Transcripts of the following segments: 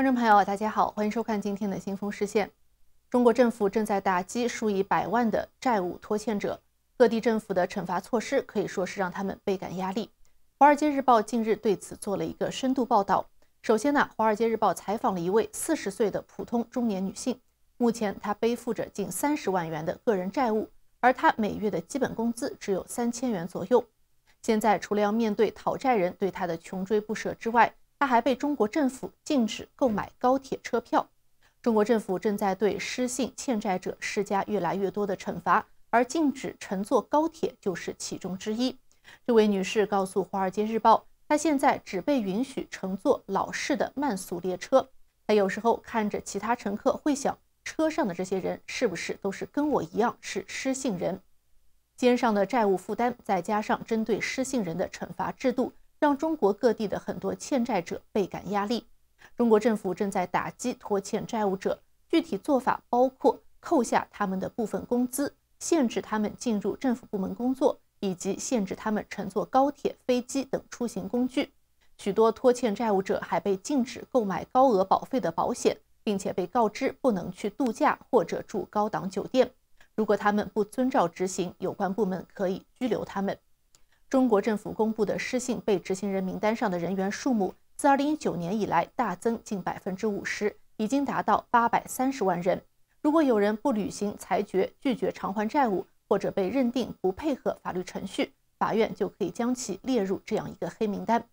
观众朋友，大家好，欢迎收看今天的《新风视线》。中国政府正在打击数以百万的债务拖欠者，各地政府的惩罚措施可以说是让他们倍感压力。《华尔街日报》近日对此做了一个深度报道。首先呢，《华尔街日报》采访了一位四十岁的普通中年女性，目前她背负着近三十万元的个人债务，而她每月的基本工资只有三千元左右。现在除了要面对讨债人对她的穷追不舍之外，他还被中国政府禁止购买高铁车票。中国政府正在对失信欠债者施加越来越多的惩罚，而禁止乘坐高铁就是其中之一。这位女士告诉《华尔街日报》，她现在只被允许乘坐老式的慢速列车。她有时候看着其他乘客，会想，车上的这些人是不是都是跟我一样是失信人？肩上的债务负担，再加上针对失信人的惩罚制度。让中国各地的很多欠债者倍感压力。中国政府正在打击拖欠债务者，具体做法包括扣下他们的部分工资、限制他们进入政府部门工作，以及限制他们乘坐高铁、飞机等出行工具。许多拖欠债务者还被禁止购买高额保费的保险，并且被告知不能去度假或者住高档酒店。如果他们不遵照执行，有关部门可以拘留他们。中国政府公布的失信被执行人名单上的人员数目，自2019年以来大增近百分之五十，已经达到830万人。如果有人不履行裁决，拒绝偿还债务，或者被认定不配合法律程序，法院就可以将其列入这样一个黑名单。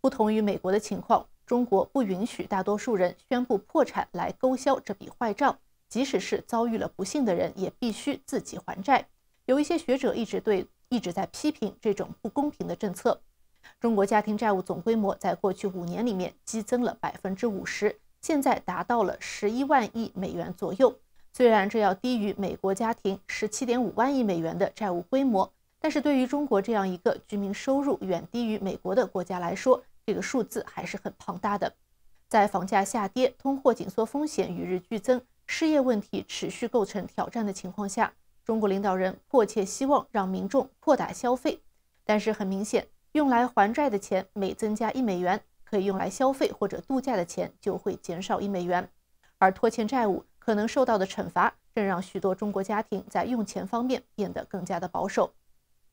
不同于美国的情况，中国不允许大多数人宣布破产来勾销这笔坏账，即使是遭遇了不幸的人，也必须自己还债。有一些学者一直对。一直在批评这种不公平的政策。中国家庭债务总规模在过去五年里面激增了百分之五十，现在达到了十一万亿美元左右。虽然这要低于美国家庭十七点五万亿美元的债务规模，但是对于中国这样一个居民收入远低于美国的国家来说，这个数字还是很庞大的。在房价下跌、通货紧缩风险与日俱增、失业问题持续构成挑战的情况下，中国领导人迫切希望让民众扩大消费，但是很明显，用来还债的钱每增加一美元，可以用来消费或者度假的钱就会减少一美元。而拖欠债务可能受到的惩罚，正让许多中国家庭在用钱方面变得更加的保守。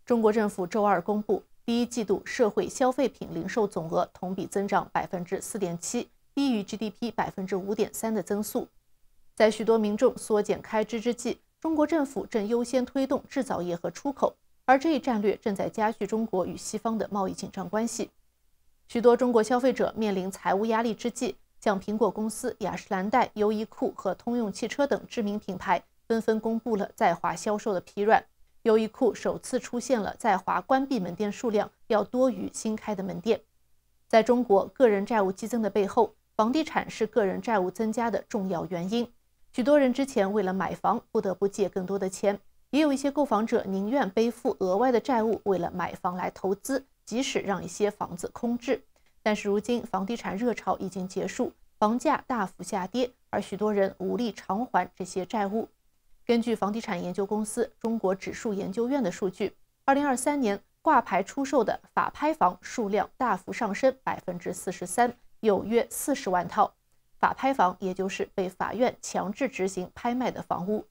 中国政府周二公布，第一季度社会消费品零售总额同比增长百分之四点七，低于 GDP 百分之五点三的增速。在许多民众缩减开支之际，中国政府正优先推动制造业和出口，而这一战略正在加剧中国与西方的贸易紧张关系。许多中国消费者面临财务压力之际，像苹果公司、雅诗兰黛、优衣库和通用汽车等知名品牌纷纷公布了在华销售的疲软。优衣库首次出现了在华关闭门店数量要多于新开的门店。在中国个人债务激增的背后，房地产是个人债务增加的重要原因。许多人之前为了买房不得不借更多的钱，也有一些购房者宁愿背负额外的债务，为了买房来投资，即使让一些房子空置。但是如今房地产热潮已经结束，房价大幅下跌，而许多人无力偿还这些债务。根据房地产研究公司中国指数研究院的数据，二零二三年挂牌出售的法拍房数量大幅上升百分之四十三，有约四十万套。法拍房也就是被法院强制执行拍卖的房屋。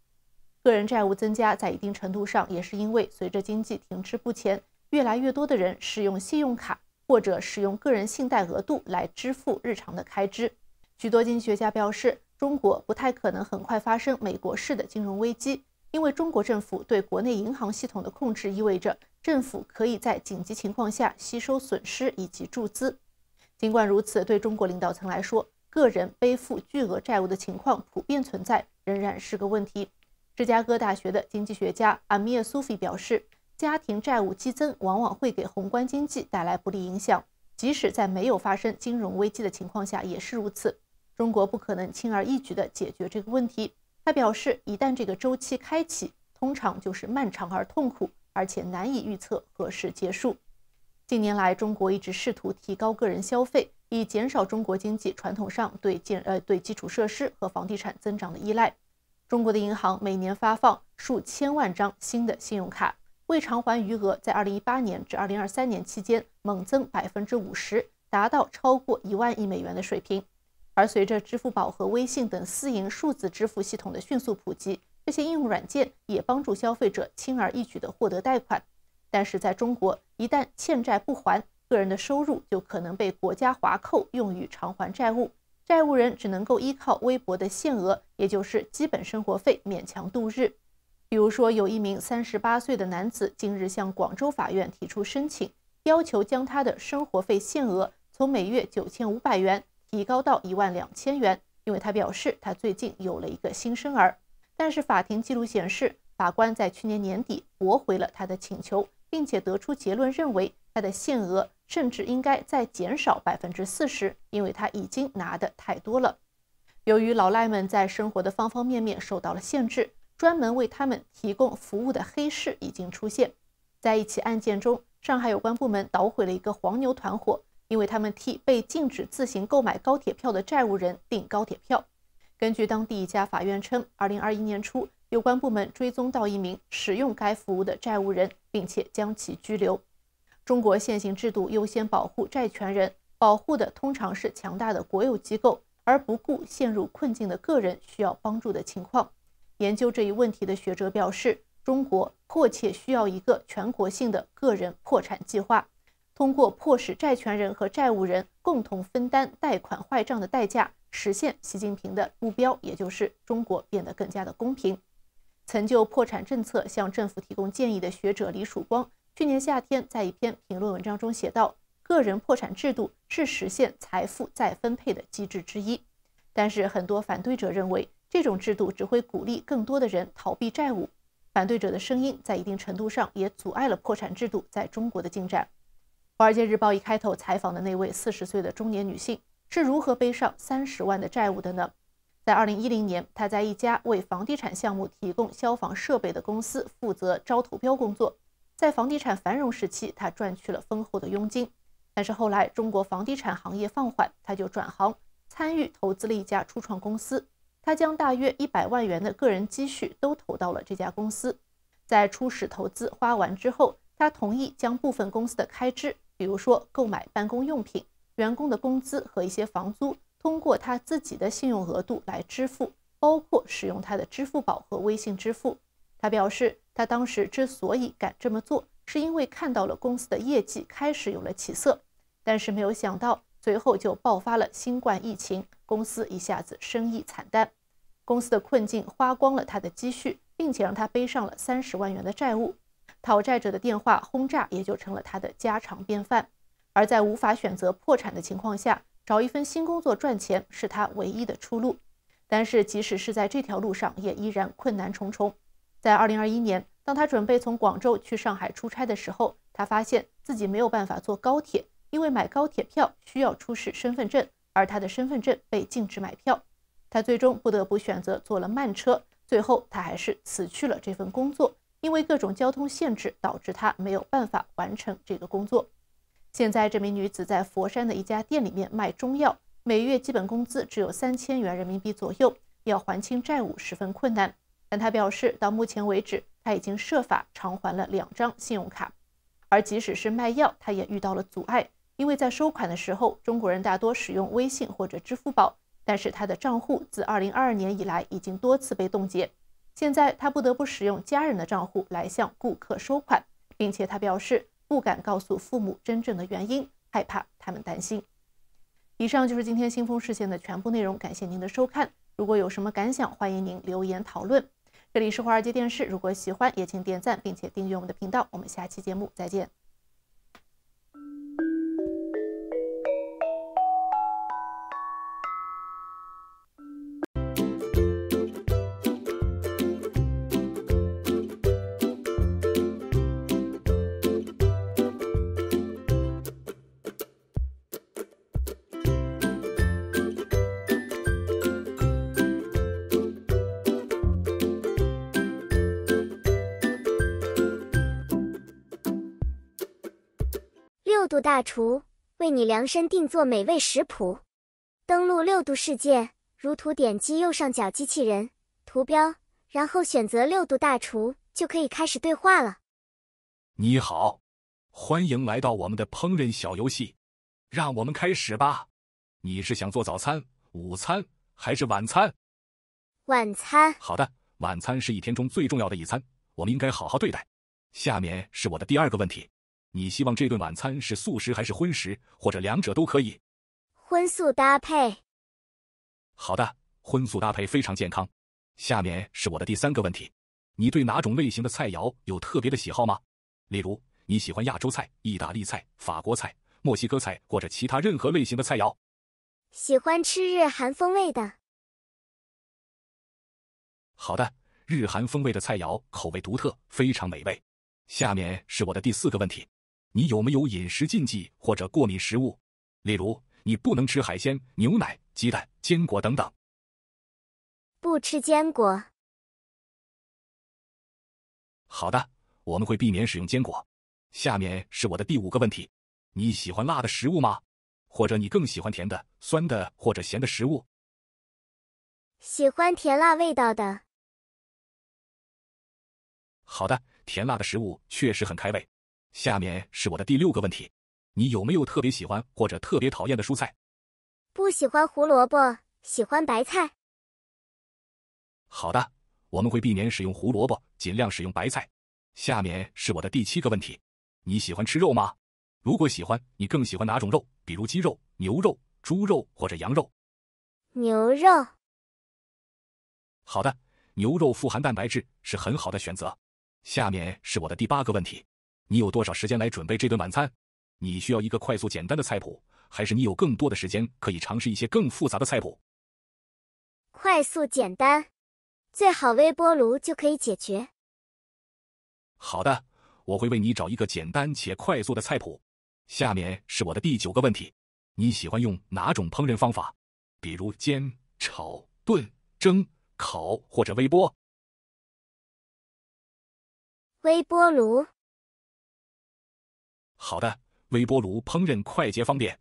个人债务增加在一定程度上也是因为随着经济停滞不前，越来越多的人使用信用卡或者使用个人信贷额度来支付日常的开支。许多经济学家表示，中国不太可能很快发生美国式的金融危机，因为中国政府对国内银行系统的控制意味着政府可以在紧急情况下吸收损失以及注资。尽管如此，对中国领导层来说，个人背负巨额债务的情况普遍存在，仍然是个问题。芝加哥大学的经济学家阿米尔苏菲表示，家庭债务激增往往会给宏观经济带来不利影响，即使在没有发生金融危机的情况下也是如此。中国不可能轻而易举地解决这个问题。他表示，一旦这个周期开启，通常就是漫长而痛苦，而且难以预测何时结束。近年来，中国一直试图提高个人消费。以减少中国经济传统上对建呃对基础设施和房地产增长的依赖。中国的银行每年发放数千万张新的信用卡，未偿还余额在二零一八年至二零二三年期间猛增百分之五十，达到超过一万亿美元的水平。而随着支付宝和微信等私营数字支付系统的迅速普及，这些应用软件也帮助消费者轻而易举地获得贷款。但是在中国，一旦欠债不还，个人的收入就可能被国家划扣，用于偿还债务。债务人只能够依靠微薄的限额，也就是基本生活费，勉强度日。比如说，有一名三十八岁的男子，近日向广州法院提出申请，要求将他的生活费限额从每月九千五百元提高到一万两千元，因为他表示他最近有了一个新生儿。但是，法庭记录显示，法官在去年年底驳回了他的请求，并且得出结论认为他的限额。甚至应该再减少百分之四十，因为他已经拿得太多了。由于老赖们在生活的方方面面受到了限制，专门为他们提供服务的黑市已经出现。在一起案件中，上海有关部门捣毁了一个黄牛团伙，因为他们替被禁止自行购买高铁票的债务人订高铁票。根据当地一家法院称，2021年初，有关部门追踪到一名使用该服务的债务人，并且将其拘留。中国现行制度优先保护债权人，保护的通常是强大的国有机构，而不顾陷入困境的个人需要帮助的情况。研究这一问题的学者表示，中国迫切需要一个全国性的个人破产计划，通过迫使债权人和债务人共同分担贷款坏账的代价，实现习近平的目标，也就是中国变得更加的公平。曾就破产政策向政府提供建议的学者李曙光。去年夏天，在一篇评论文章中写道：“个人破产制度是实现财富再分配的机制之一。”但是，很多反对者认为，这种制度只会鼓励更多的人逃避债务。反对者的声音在一定程度上也阻碍了破产制度在中国的进展。《华尔街日报》一开头采访的那位四十岁的中年女性是如何背上三十万的债务的呢？在二零一零年，她在一家为房地产项目提供消防设备的公司负责招投标工作。在房地产繁荣时期，他赚取了丰厚的佣金。但是后来，中国房地产行业放缓，他就转行参与投资了一家初创公司。他将大约一百万元的个人积蓄都投到了这家公司。在初始投资花完之后，他同意将部分公司的开支，比如说购买办公用品、员工的工资和一些房租，通过他自己的信用额度来支付，包括使用他的支付宝和微信支付。他表示。他当时之所以敢这么做，是因为看到了公司的业绩开始有了起色，但是没有想到随后就爆发了新冠疫情，公司一下子生意惨淡，公司的困境花光了他的积蓄，并且让他背上了三十万元的债务，讨债者的电话轰炸也就成了他的家常便饭。而在无法选择破产的情况下，找一份新工作赚钱是他唯一的出路，但是即使是在这条路上，也依然困难重重。在二零二一年，当他准备从广州去上海出差的时候，他发现自己没有办法坐高铁，因为买高铁票需要出示身份证，而他的身份证被禁止买票。他最终不得不选择坐了慢车。最后，他还是辞去了这份工作，因为各种交通限制导致他没有办法完成这个工作。现在，这名女子在佛山的一家店里面卖中药，每月基本工资只有三千元人民币左右，要还清债务十分困难。但他表示，到目前为止，他已经设法偿还了两张信用卡。而即使是卖药，他也遇到了阻碍，因为在收款的时候，中国人大多使用微信或者支付宝，但是他的账户自2022年以来已经多次被冻结。现在他不得不使用家人的账户来向顾客收款，并且他表示不敢告诉父母真正的原因，害怕他们担心。以上就是今天新风事件的全部内容，感谢您的收看。如果有什么感想，欢迎您留言讨论。这里是华尔街电视，如果喜欢也请点赞，并且订阅我们的频道。我们下期节目再见。六度大厨为你量身定做美味食谱。登录六度世界，如图点击右上角机器人图标，然后选择六度大厨，就可以开始对话了。你好，欢迎来到我们的烹饪小游戏，让我们开始吧。你是想做早餐、午餐还是晚餐？晚餐。好的，晚餐是一天中最重要的一餐，我们应该好好对待。下面是我的第二个问题。你希望这顿晚餐是素食还是荤食，或者两者都可以？荤素搭配。好的，荤素搭配非常健康。下面是我的第三个问题：你对哪种类型的菜肴有特别的喜好吗？例如，你喜欢亚洲菜、意大利菜、法国菜、墨西哥菜，或者其他任何类型的菜肴？喜欢吃日韩风味的。好的，日韩风味的菜肴口味独特，非常美味。下面是我的第四个问题。你有没有饮食禁忌或者过敏食物？例如，你不能吃海鲜、牛奶、鸡蛋、坚果等等。不吃坚果。好的，我们会避免使用坚果。下面是我的第五个问题：你喜欢辣的食物吗？或者你更喜欢甜的、酸的或者咸的食物？喜欢甜辣味道的。好的，甜辣的食物确实很开胃。下面是我的第六个问题，你有没有特别喜欢或者特别讨厌的蔬菜？不喜欢胡萝卜，喜欢白菜。好的，我们会避免使用胡萝卜，尽量使用白菜。下面是我的第七个问题，你喜欢吃肉吗？如果喜欢，你更喜欢哪种肉？比如鸡肉、牛肉、猪肉或者羊肉？牛肉。好的，牛肉富含蛋白质，是很好的选择。下面是我的第八个问题。你有多少时间来准备这顿晚餐？你需要一个快速简单的菜谱，还是你有更多的时间可以尝试一些更复杂的菜谱？快速简单，最好微波炉就可以解决。好的，我会为你找一个简单且快速的菜谱。下面是我的第九个问题：你喜欢用哪种烹饪方法？比如煎、炒、炖、蒸、烤或者微波？微波炉。好的，微波炉烹饪快捷方便。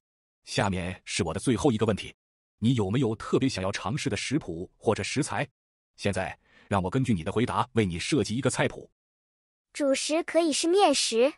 下面是我的最后一个问题，你有没有特别想要尝试的食谱或者食材？现在让我根据你的回答为你设计一个菜谱。主食可以是面食。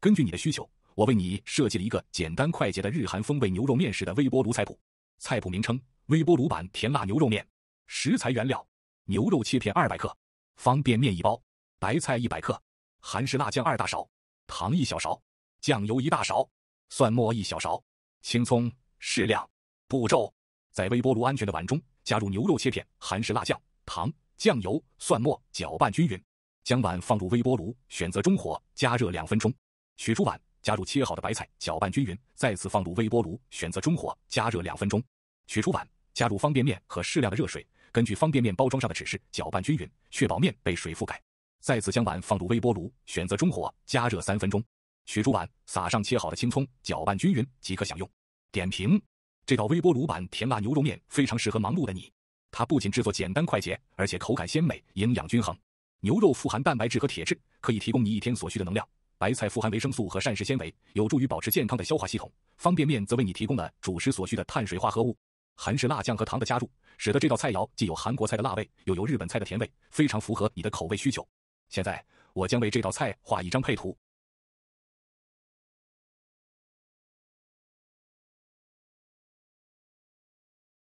根据你的需求，我为你设计了一个简单快捷的日韩风味牛肉面食的微波炉菜谱。菜谱名称：微波炉版甜辣牛肉面。食材原料：牛肉切片二百克，方便面一包，白菜一百克。韩式辣酱二大勺，糖一小勺，酱油一大勺，蒜末一小勺，青葱适量。步骤：在微波炉安全的碗中加入牛肉切片、韩式辣酱、糖、酱油、蒜末，搅拌均匀。将碗放入微波炉，选择中火加热两分钟。取出碗，加入切好的白菜，搅拌均匀。再次放入微波炉，选择中火加热两分钟。取出碗，加入方便面和适量的热水，根据方便面包装上的指示搅拌均匀，确保面被水覆盖。再次将碗放入微波炉，选择中火加热三分钟。取出碗，撒上切好的青葱，搅拌均匀即可享用。点评：这道微波炉版甜辣牛肉面非常适合忙碌的你。它不仅制作简单快捷，而且口感鲜美，营养均衡。牛肉富含蛋白质和铁质，可以提供你一天所需的能量；白菜富含维生素和膳食纤维，有助于保持健康的消化系统；方便面则为你提供了主食所需的碳水化合物。韩式辣酱和糖的加入，使得这道菜肴既有韩国菜的辣味，又有日本菜的甜味，非常符合你的口味需求。现在，我将为这道菜画一张配图。